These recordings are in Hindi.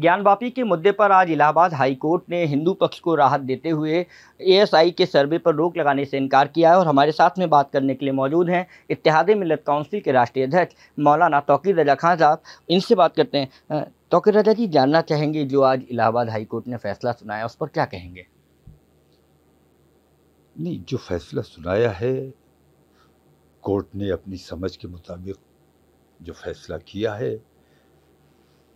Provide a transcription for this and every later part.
ज्ञानवापी के मुद्दे पर आज इलाहाबाद हाई कोर्ट ने हिंदू पक्ष को राहत देते हुए एएसआई के सर्वे पर रोक लगाने से इनकार किया है और हमारे साथ में बात करने के लिए मौजूद हैं इतिहाद मिलत काउंसिल के राष्ट्रीय अध्यक्ष मौलाना तोकीर रजा खान साहब इनसे बात करते हैं तोकीर रजा जी जानना चाहेंगे जो आज इलाहाबाद हाईकोर्ट ने फैसला सुनाया उस पर क्या कहेंगे नहीं जो फैसला सुनाया है कोर्ट ने अपनी समझ के मुताबिक जो फैसला किया है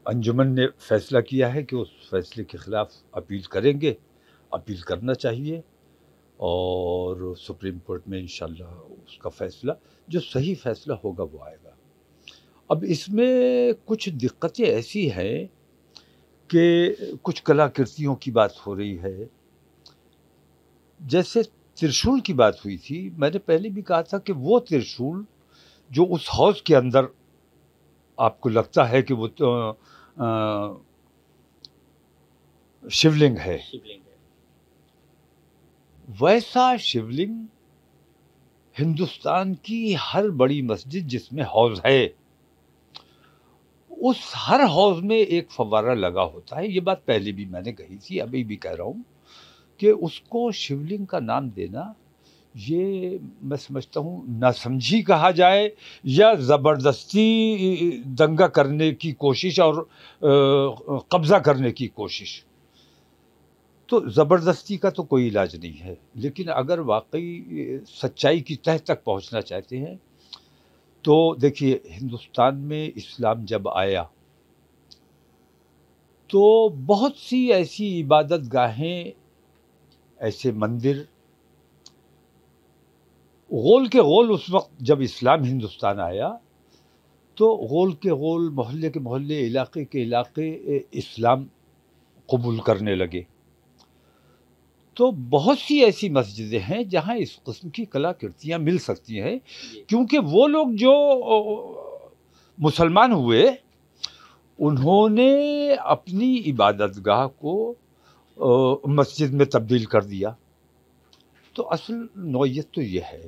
अंजुमन ने फैसला किया है कि उस फैसले के ख़िलाफ़ अपील करेंगे अपील करना चाहिए और सुप्रीम कोर्ट में इन उसका फ़ैसला जो सही फ़ैसला होगा वो आएगा अब इसमें कुछ दिक्कतें ऐसी हैं कि कुछ कलाकृतियों की बात हो रही है जैसे त्रिशूल की बात हुई थी मैंने पहले भी कहा था कि वो त्रिशूल जो उस हौज़ के अंदर आपको लगता है कि वो तो शिवलिंग है शिवलिंग है वैसा शिवलिंग हिंदुस्तान की हर बड़ी मस्जिद जिसमें हौज है उस हर हौज में एक फवारा लगा होता है ये बात पहले भी मैंने कही थी अभी भी कह रहा हूँ कि उसको शिवलिंग का नाम देना ये मैं समझता हूँ नासमझी कहा जाए या ज़बरदस्ती दंगा करने की कोशिश और कब्ज़ा करने की कोशिश तो ज़बरदस्ती का तो कोई इलाज नहीं है लेकिन अगर वाकई सच्चाई की तह तक पहुँचना चाहते हैं तो देखिए हिंदुस्तान में इस्लाम जब आया तो बहुत सी ऐसी इबादत गाहें ऐसे मंदिर गोल के गोल उस वक्त जब इस्लाम हिंदुस्तान आया तो गोल के गोल मोहल्ले के मोहल्ले इलाके के इलाके इस्लाम कबूल करने लगे तो बहुत सी ऐसी मस्जिदें हैं जहाँ इस कस्म की कलाकृतियाँ मिल सकती हैं क्योंकि वो लोग जो मुसलमान हुए उन्होंने अपनी इबादत गाह को मस्जिद में तब्दील कर दिया तो असल नोयत तो यह है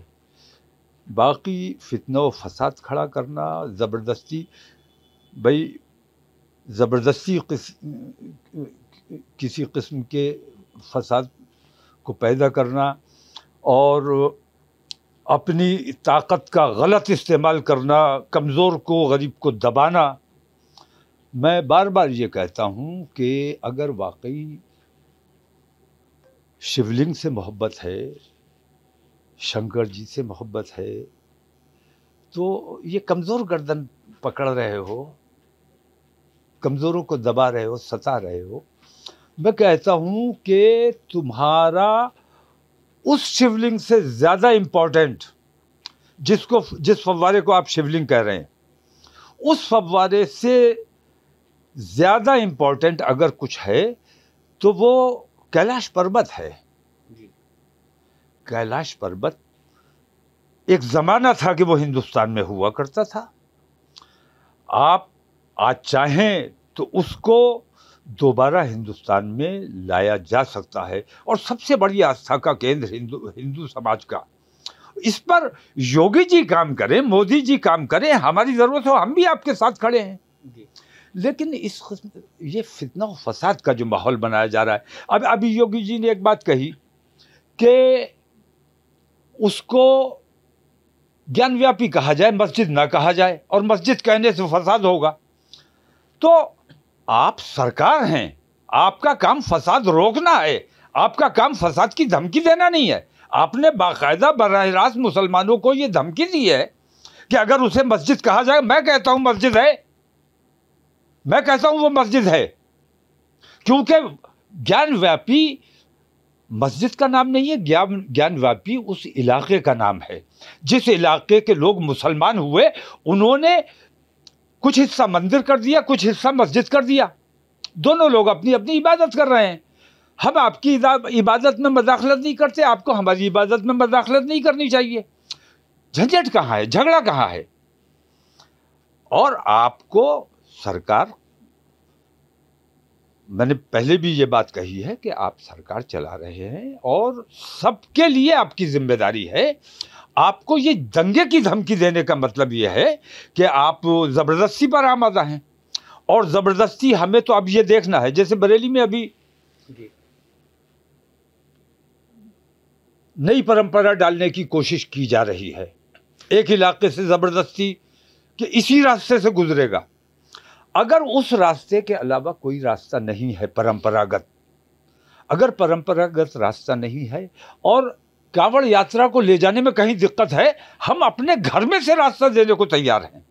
बाकी फितना व फसाद खड़ा करना ज़बरदस्ती भाई ज़बरदस्ती किस, किसी किस्म के फसाद को पैदा करना और अपनी ताकत का गलत इस्तेमाल करना कमज़ोर को गरीब को दबाना मैं बार बार ये कहता हूँ कि अगर वाकई शिवलिंग से मोहब्बत है शंकर जी से मोहब्बत है तो ये कमज़ोर गर्दन पकड़ रहे हो कमज़ोरों को दबा रहे हो सता रहे हो मैं कहता हूँ कि तुम्हारा उस शिवलिंग से ज़्यादा इम्पोर्टेंट जिसको जिस फवारे को आप शिवलिंग कह रहे हैं उस फवारे से ज़्यादा इम्पोर्टेंट अगर कुछ है तो वो कैलाश पर्वत है कैलाश पर्वत एक ज़माना था कि वो हिंदुस्तान में हुआ करता था आप आज चाहें तो उसको दोबारा हिंदुस्तान में लाया जा सकता है और सबसे बड़ी आस्था का केंद्र हिंदू हिंदू समाज का इस पर योगी जी काम करें मोदी जी काम करें हमारी ज़रूरत हो हम भी आपके साथ खड़े हैं लेकिन इस ये फितना फसाद का जो माहौल बनाया जा रहा है अब अभी योगी जी ने एक बात कही कि उसको ज्ञानव्यापी कहा जाए मस्जिद ना कहा जाए और मस्जिद कहने से फसाद होगा तो आप सरकार हैं आपका काम फसाद रोकना है आपका काम फसाद की धमकी देना नहीं है आपने बाकायदा बरह रास्त मुसलमानों को ये धमकी दी है कि अगर उसे मस्जिद कहा जाए मैं कहता हूँ मस्जिद है मैं कहता हूँ वो मस्जिद है क्योंकि ज्ञानव्यापी मस्जिद का नाम नहीं है ज्ञान ज्ञानव्यापी उस इलाके का नाम है जिस इलाके के लोग मुसलमान हुए उन्होंने कुछ हिस्सा मंदिर कर दिया कुछ हिस्सा मस्जिद कर दिया दोनों लोग अपनी अपनी इबादत कर रहे हैं हम आपकी इबादत में मदाखलत नहीं करते आपको हमारी इबादत में मदाखलत नहीं करनी चाहिए झंझट कहाँ है झगड़ा कहाँ है और आपको सरकार मैंने पहले भी ये बात कही है कि आप सरकार चला रहे हैं और सबके लिए आपकी जिम्मेदारी है आपको ये दंगे की धमकी देने का मतलब ये है कि आप ज़बरदस्ती पर आमादा हैं और ज़बरदस्ती हमें तो अब ये देखना है जैसे बरेली में अभी नई परंपरा डालने की कोशिश की जा रही है एक इलाके से ज़बरदस्ती कि इसी रास्ते से गुजरेगा अगर उस रास्ते के अलावा कोई रास्ता नहीं है परंपरागत अगर परंपरागत रास्ता नहीं है और कांवड़ यात्रा को ले जाने में कहीं दिक्कत है हम अपने घर में से रास्ता देने को तैयार हैं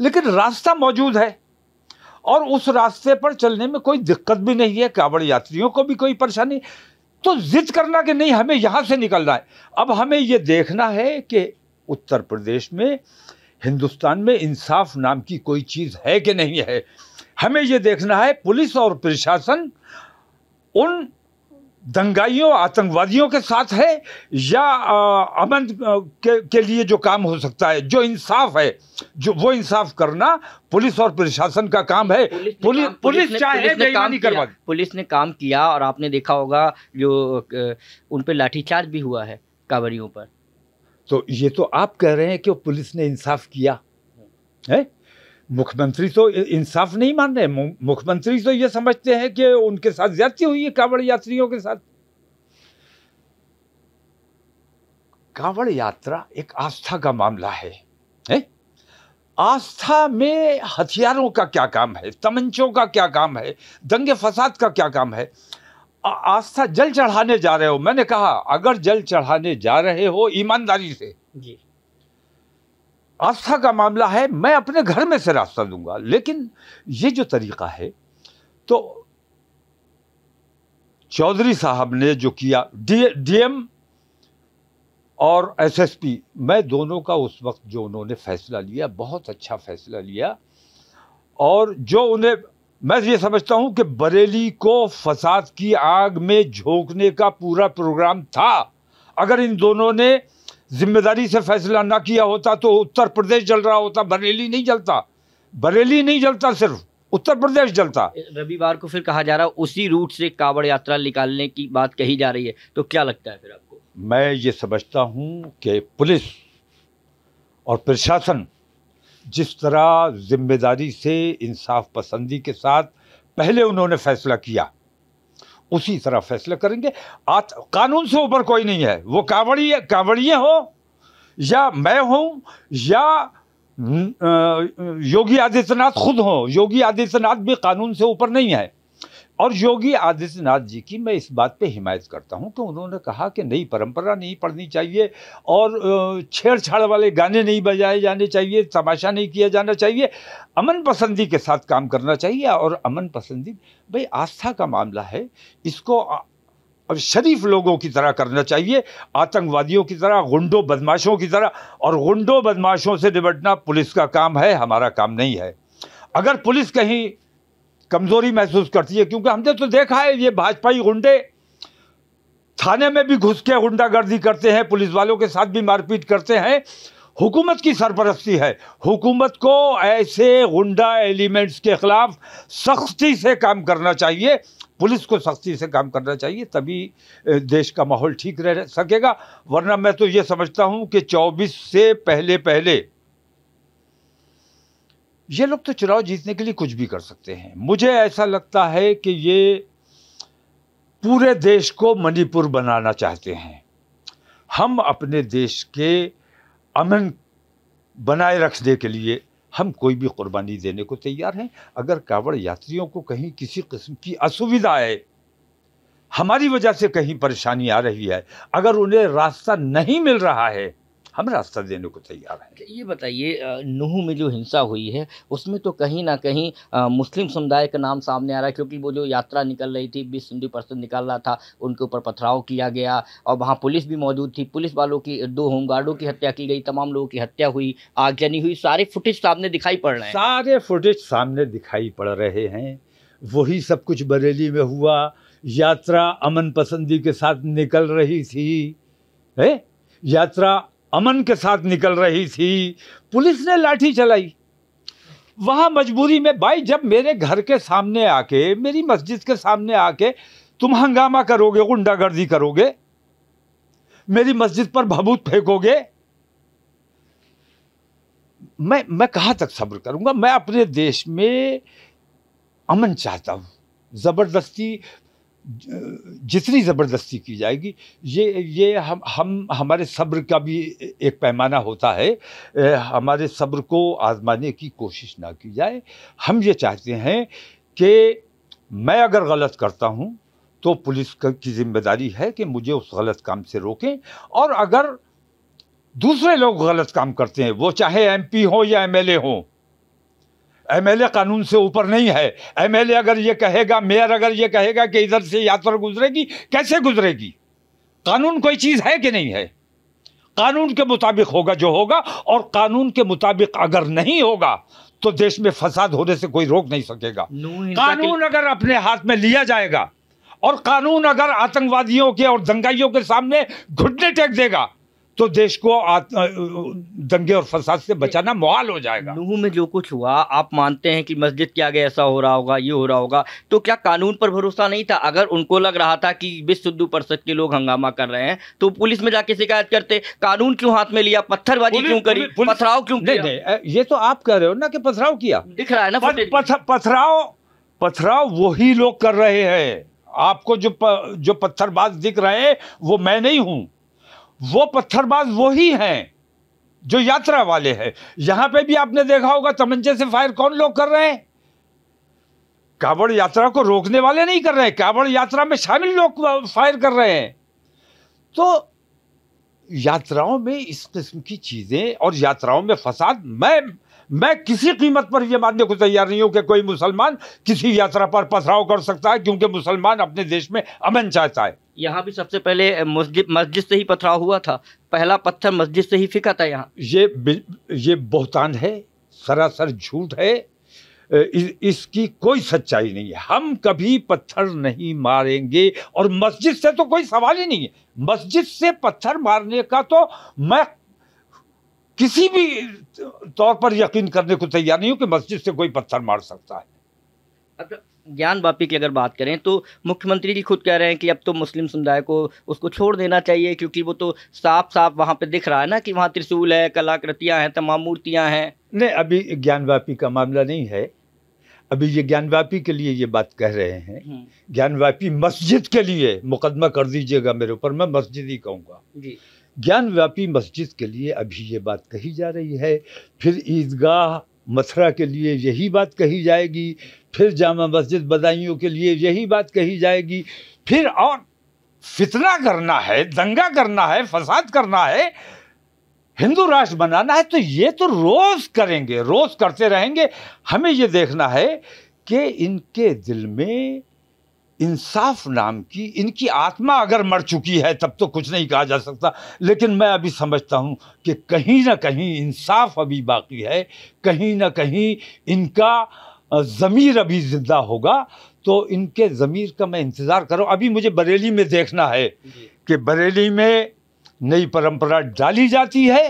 लेकिन रास्ता मौजूद है और उस रास्ते पर चलने में कोई दिक्कत भी नहीं है कांवड़ यात्रियों को भी कोई परेशानी तो जिद करना कि नहीं हमें यहाँ से निकलना है अब हमें ये देखना है कि उत्तर प्रदेश में हिंदुस्तान में इंसाफ नाम की कोई चीज़ है कि नहीं है हमें ये देखना है पुलिस और प्रशासन उन दंगाइयों आतंकवादियों के साथ है या आ, अमन के, के लिए जो काम हो सकता है जो इंसाफ है जो वो इंसाफ करना पुलिस और प्रशासन का काम है पुलिस पुलिस, काम, ने काम पुलिस ने काम किया और आपने देखा होगा जो उन पर लाठीचार्ज भी हुआ है कांवरियों पर तो ये तो आप कह रहे हैं कि पुलिस ने इंसाफ किया है मुख्यमंत्री तो इंसाफ नहीं मान रहे मुख्यमंत्री तो ये समझते हैं कि उनके साथ ज्यादा हुई है कांवड़ यात्रियों के साथ कांवड़ यात्रा एक आस्था का मामला है, है? आस्था में हथियारों का क्या काम है तमंचों का क्या काम है दंगे फसाद का क्या काम है आस्था जल चढ़ाने जा रहे हो मैंने कहा अगर जल चढ़ाने जा रहे हो ईमानदारी से जी आस्था का मामला है मैं अपने घर में से रास्ता दूंगा लेकिन ये जो तरीका है तो चौधरी साहब ने जो किया डीएम और एसएसपी मैं दोनों का उस वक्त जो उन्होंने फैसला लिया बहुत अच्छा फैसला लिया और जो उन्हें मैं ये समझता हूं कि बरेली को फसाद की आग में झोंकने का पूरा प्रोग्राम था अगर इन दोनों ने जिम्मेदारी से फैसला ना किया होता तो उत्तर प्रदेश जल रहा होता बरेली नहीं जलता बरेली नहीं जलता सिर्फ उत्तर प्रदेश जलता रविवार को फिर कहा जा रहा है उसी रूट से कावड़ यात्रा निकालने की बात कही जा रही है तो क्या लगता है फिर आपको मैं ये समझता हूँ कि पुलिस और प्रशासन जिस तरह ज़िम्मेदारी से इंसाफ पसंदी के साथ पहले उन्होंने फैसला किया उसी तरह फैसला करेंगे आज कानून से ऊपर कोई नहीं है वो कांवड़िए कांवड़िए हो या मैं हूँ या योगी आदित्यनाथ खुद हों योगी आदित्यनाथ भी कानून से ऊपर नहीं है और योगी आदित्यनाथ जी की मैं इस बात पे हिमायत करता हूँ कि उन्होंने कहा कि नई परंपरा नहीं पढ़नी चाहिए और छेड़छाड़ वाले गाने नहीं बजाए जाने चाहिए तमाशा नहीं किया जाना चाहिए अमन पसंदी के साथ काम करना चाहिए और अमन पसंदी भाई आस्था का मामला है इसको अब शरीफ लोगों की तरह करना चाहिए आतंकवादियों की तरह गुंडों बदमाशों की तरह और गुंडों बदमाशों से निपटना पुलिस का काम है हमारा काम नहीं है अगर पुलिस कहीं कमज़ोरी महसूस करती है क्योंकि हमने तो देखा है ये भाजपाई गुंडे थाने में भी घुस के गुंडागर्दी करते हैं पुलिस वालों के साथ भी मारपीट करते हैं हुकूमत की सरपरस्ती है हुकूमत को ऐसे गुंडा एलिमेंट्स के ख़िलाफ़ सख्ती से काम करना चाहिए पुलिस को सख्ती से काम करना चाहिए तभी देश का माहौल ठीक रह सकेगा वरना मैं तो ये समझता हूँ कि 24 से पहले पहले ये लोग तो चुनाव जीतने के लिए कुछ भी कर सकते हैं मुझे ऐसा लगता है कि ये पूरे देश को मणिपुर बनाना चाहते हैं हम अपने देश के अमन बनाए रखने के लिए हम कोई भी कुर्बानी देने को तैयार हैं अगर कावड़ यात्रियों को कहीं किसी किस्म की असुविधा है हमारी वजह से कहीं परेशानी आ रही है अगर उन्हें रास्ता नहीं मिल रहा है हम रास्ता देने को तैयार हैं ये बताइए नूह में जो हिंसा हुई है उसमें तो कहीं ना कहीं आ, मुस्लिम समुदाय का नाम सामने आ रहा है क्योंकि वो जो यात्रा निकल रही थी बीस हिंदू पर्सन निकाल रहा था उनके ऊपर पथराव किया गया और वहाँ पुलिस भी मौजूद थी पुलिस वालों की दो होमगार्डों की हत्या की गई तमाम लोगों की हत्या हुई आगजनी हुई सारे फुटेज सामने दिखाई पड़ रहे हैं सारे फुटेज सामने दिखाई पड़ रहे हैं वही सब कुछ बरेली में हुआ यात्रा अमन पसंदी के साथ निकल रही थी है यात्रा अमन के साथ निकल रही थी पुलिस ने लाठी चलाई वहां मजबूरी में भाई जब मेरे घर के सामने आके मेरी मस्जिद के सामने आके तुम हंगामा करोगे गुंडागर्दी करोगे मेरी मस्जिद पर भभूत फेंकोगे मैं मैं कहाँ तक सब्र करूंगा मैं अपने देश में अमन चाहता हूं ज़बरदस्ती जितनी ज़बरदस्ती की जाएगी ये ये हम हम हमारे सब्र का भी एक पैमाना होता है हमारे सब्र को आज़माने की कोशिश ना की जाए हम ये चाहते हैं कि मैं अगर गलत करता हूँ तो पुलिस की जिम्मेदारी है कि मुझे उस गलत काम से रोकें और अगर दूसरे लोग गलत काम करते हैं वो चाहे एमपी हो या एमएलए हो एमएलए कानून से ऊपर नहीं है एमएलए अगर ये कहेगा मेयर अगर ये कहेगा कि इधर से यात्रा गुजरेगी कैसे गुजरेगी कानून कोई चीज़ है कि नहीं है कानून के मुताबिक होगा जो होगा और कानून के मुताबिक अगर नहीं होगा तो देश में फसाद होने से कोई रोक नहीं सकेगा कानून अगर अपने हाथ में लिया जाएगा और कानून अगर आतंकवादियों के और दंगाइयों के सामने घुटने टेक देगा तो देश को दंगे और फसाद से बचाना मुहाल हो जाएगा नूह में जो कुछ हुआ आप मानते हैं कि मस्जिद के आगे ऐसा हो रहा होगा ये हो रहा होगा तो क्या कानून पर भरोसा नहीं था अगर उनको लग रहा था कि विश्व हिंदू परिषद के लोग हंगामा कर रहे हैं तो पुलिस में जाके शिकायत करते कानून क्यों हाथ में लिया पत्थरबाजी क्यों करी पथराव क्यों नहीं, नहीं ये तो आप कह रहे हो ना कि पथराव किया दिख रहा है ना पथराव पथराव वही लोग कर रहे हैं आपको जो प, जो पत्थरबाज दिख रहे हैं वो मैं नहीं हूं वो पत्थरबाज वही हैं जो यात्रा वाले हैं यहां पे भी आपने देखा होगा तमंचे से फायर कौन लोग कर रहे हैं कांवड़ यात्रा को रोकने वाले नहीं कर रहे हैं कांवड़ यात्रा में शामिल लोग फायर कर रहे हैं तो यात्राओं में इस किस्म की चीज़ें और यात्राओं में फसाद मैं मैं किसी कीमत पर यह मानने को तैयार नहीं हूं कि कोई मुसलमान किसी यात्रा पर पथराव कर सकता है क्योंकि मुसलमान अपने देश में अमन चाहता है यहाँ भी सबसे पहले मस्जिद से ही पथराव हुआ था पहला पत्थर मस्जिद से ही फिका था यहाँ ये ये बहुतान है सरासर झूठ है इस, इसकी कोई सच्चाई नहीं है हम कभी पत्थर नहीं मारेंगे और मस्जिद से तो कोई सवाल ही नहीं है मस्जिद से पत्थर मारने का तो मैं किसी भी तौर पर यकीन करने को तैयार नहीं हूँ कि मस्जिद से कोई पत्थर मार सकता है अब ज्ञान बापी की अगर बात करें तो मुख्यमंत्री जी खुद कह रहे हैं कि अब तो मुस्लिम समुदाय को उसको छोड़ देना चाहिए क्योंकि वो तो साफ साफ वहाँ पे दिख रहा है ना कि वहाँ त्रिशूल है कलाकृतियाँ हैं तमाम मूर्तियाँ हैं नहीं अभी ज्ञान का मामला नहीं है अभी ये ज्ञान के लिए ये बात कह रहे हैं हम्म। ज्ञान मस्जिद के लिए मुकदमा कर दीजिएगा मेरे ऊपर मैं मस्जिद ही कहूँगा जी ज्ञानव्यापी मस्जिद के लिए अभी ये बात कही जा रही है फिर ईदगाह मथुरा के लिए यही बात कही जाएगी फिर जामा मस्जिद बदाइयों के लिए यही बात कही जाएगी फिर और फितना करना है दंगा करना है फसाद करना है हिंदू राष्ट्र बनाना है तो ये तो रोज़ करेंगे रोज़ करते रहेंगे हमें ये देखना है कि इनके दिल में इंसाफ नाम की इनकी आत्मा अगर मर चुकी है तब तो कुछ नहीं कहा जा सकता लेकिन मैं अभी समझता हूँ कि कहीं ना कहीं इंसाफ अभी बाकी है कहीं ना कहीं इनका ज़मीर अभी ज़िंदा होगा तो इनके ज़मीर का मैं इंतज़ार करूँ अभी मुझे बरेली में देखना है कि बरेली में नई परंपरा डाली जाती है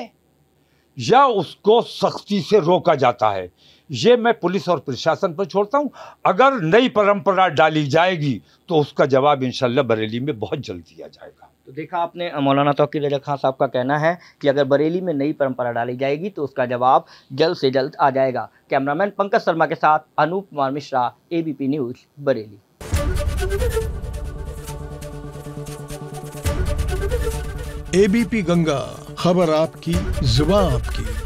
या उसको सख्ती से रोका जाता है ये मैं पुलिस और प्रशासन पर छोड़ता हूँ अगर नई परंपरा डाली जाएगी तो उसका जवाब इंशाल्लाह बरेली में बहुत जल्द दिया जाएगा तो देखा आपने मौलाना तोकीर रजा खान साहब का कहना है कि अगर बरेली में नई परंपरा डाली जाएगी तो उसका जवाब जल्द से जल्द आ जाएगा कैमरामैन पंकज शर्मा के साथ Anup Kumar Mishra ABP News Bareilly ABP Ganga खबर आपकी जुबा आपकी